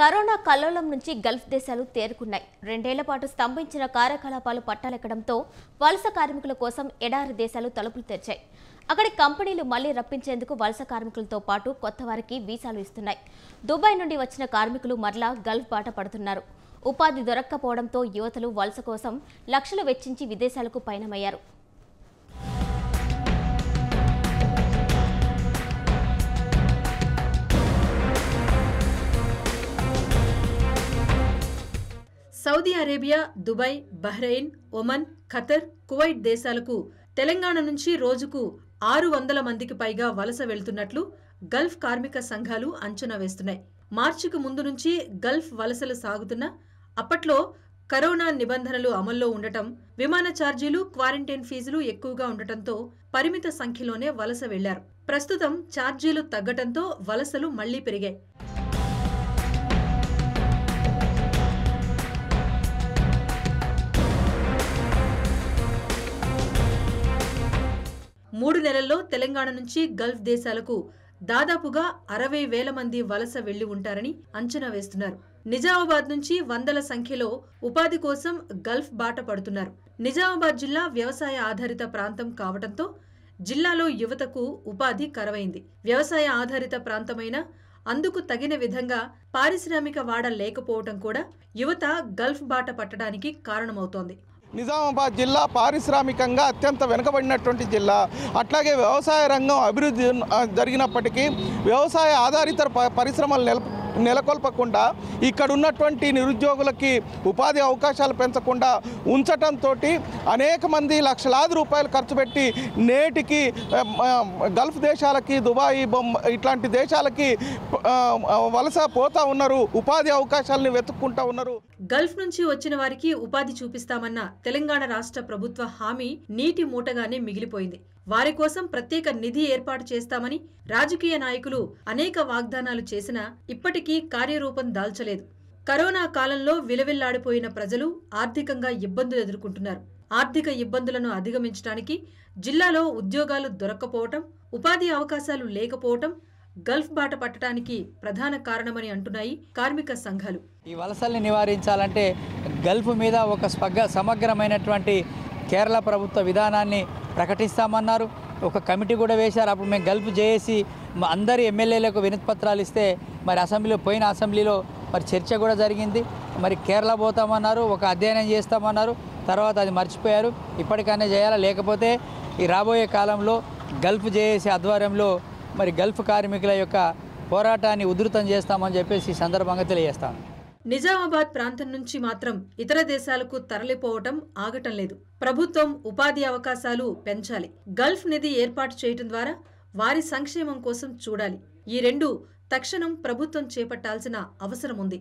corona కల్లోలం నుంచి Gulf దేశాలు తేరుకున్నాయి రెండేళ్ల పాటు స్తంభించిన కార్యకలాపాలు పట్టాలెక్కడంతో వలస కార్మికుల కోసం ఎడారి దేశాలు తలుపులు తెరిచాయి అక్కడి కంపెనీలు మళ్లీ రప్పించేందుకు వలస కార్మికులతో పాటు కొత్త వారికి వీసాలు ఇస్తున్నాయి దుబాయ్ నుండి వచ్చిన కార్మికులు మరలా గల్ఫ్ బాట పడుతున్నారు ఉపాధి దొరక్కపోవడంతో యువతలు వలస కోసం లక్షలు వెచ్చించి విదేశాలకు పయనమయ్యారు Saudi Arabia Dubai Bahrain Oman Qatar Kuwait దేశాలకు తెలంగాణ నుంచి రోజుకు ఆరు వందల మందికి పైగా వలస వెళ్తున్నట్లు గల్ఫ్ కార్మిక సంఘాలు అంచనా వేస్తున్నాయి మార్చికి ముందు నుంచి గల్ఫ్ వలసలు సాగుతున్న అప్పట్లో కరోనా నిబంధనలు అమల్లో ఉండటం విమాన ఛార్జీలు క్వారంటైన్ ఫీజులు ఎక్కువగా ఉండటంతో పరిమిత సంఖ్యలోనే వలస వెళ్లారు ప్రస్తుతం ఛార్జీలు తగ్గటంతో వలసలు మళ్లీ పెరిగాయి నెలల్లో తెలంగాణ నుంచి గల్ఫ్ దేశాలకు దాదాపుగా అరవై వేల మంది వలస వెళ్లి ఉంటారని అంచనా వేస్తున్నారు నిజామాబాద్ నుంచి వందల సంఖ్యలో ఉపాధి కోసం గల్ఫ్ బాట పడుతున్నారు నిజామాబాద్ జిల్లా వ్యవసాయ ఆధారిత ప్రాంతం కావడంతో జిల్లాలో యువతకు ఉపాధి కరవైంది వ్యవసాయ ఆధారిత ప్రాంతమైన అందుకు తగిన విధంగా పారిశ్రామిక వాడ లేకపోవటం కూడా యువత గల్ఫ్ బాట పట్టడానికి కారణమవుతోంది నిజామాబాద్ జిల్లా పారిశ్రామికంగా అత్యంత వెనుకబడినటువంటి జిల్లా అట్లాగే వ్యవసాయ రంగం అభివృద్ధి జరిగినప్పటికీ వ్యవసాయ ఆధారిత పరిశ్రమలు నెల నెలకొల్పకుండా ఇక్కడ ఉన్నటువంటి నిరుద్యోగులకి ఉపాధి అవకాశాలు పెంచకుండా ఉంచటంతో అనేక మంది లక్షలాది రూపాయలు ఖర్చు పెట్టి నేటికి గల్ఫ్ దేశాలకి దుబాయ్ బొమ్మ ఇట్లాంటి దేశాలకి వలస పోతా ఉన్నారు ఉపాధి అవకాశాలని వెతుక్కుంటా ఉన్నారు గల్ఫ్ నుంచి వచ్చిన వారికి ఉపాధి చూపిస్తామన్న తెలంగాణ రాష్ట్ర ప్రభుత్వ హామీ నీటి మూటగానే మిగిలిపోయింది వారి కోసం ప్రత్యేక నిధి ఏర్పాటు చేస్తామని రాజకీయ నాయకులు అనేక వాగ్దానాలు చేసినా ఇప్పటికీ కార్యరూపం దాల్చలేదు కరోనా కాలంలో విలవిల్లాడిపోయిన ప్రజలు ఆర్థికంగా ఇబ్బందులు ఎదుర్కొంటున్నారు ఆర్థిక ఇబ్బందులను అధిగమించడానికి జిల్లాలో ఉద్యోగాలు దొరక్కపోవటం ఉపాధి అవకాశాలు లేకపోవటం గల్ఫ్ బాట పట్టడానికి ప్రధాన కారణమని అంటున్నాయి కార్మిక సంఘాలు ఈ వలసల్ని నివారించాలంటే గల్ఫ్ మీద ఒక స్పగ్గ సమగ్రమైనటువంటి కేరళ ప్రభుత్వ విధానాన్ని ప్రకటిస్తామన్నారు ఒక కమిటీ కూడా వేశారు అప్పుడు మేము గల్పు చేసి అందరి ఎమ్మెల్యేలకు వినతి పత్రాలు ఇస్తే మరి అసెంబ్లీలో పోయిన అసెంబ్లీలో మరి చర్చ కూడా జరిగింది మరి కేరళ పోతామన్నారు ఒక అధ్యయనం చేస్తామన్నారు తర్వాత అది మర్చిపోయారు ఇప్పటికైనా చేయాలా లేకపోతే ఈ రాబోయే కాలంలో గల్ఫ్ జేఏసీ ఆధ్వర్యంలో మరి గల్ఫ్ కార్మికుల యొక్క పోరాటాన్ని ఉధృతం చేస్తామని చెప్పేసి ఈ సందర్భంగా తెలియజేస్తాను నిజామాబాద్ ప్రాంతం నుంచి మాత్రం ఇతర దేశాలకు తరలిపోవటం ఆగటం లేదు ప్రభుత్వం ఉపాధి అవకాశాలు పెంచాలి గల్ఫ్ నిధి ఏర్పాటు చేయటం ద్వారా వారి సంక్షేమం కోసం చూడాలి ఈ రెండు తక్షణం ప్రభుత్వం చేపట్టాల్సిన అవసరం ఉంది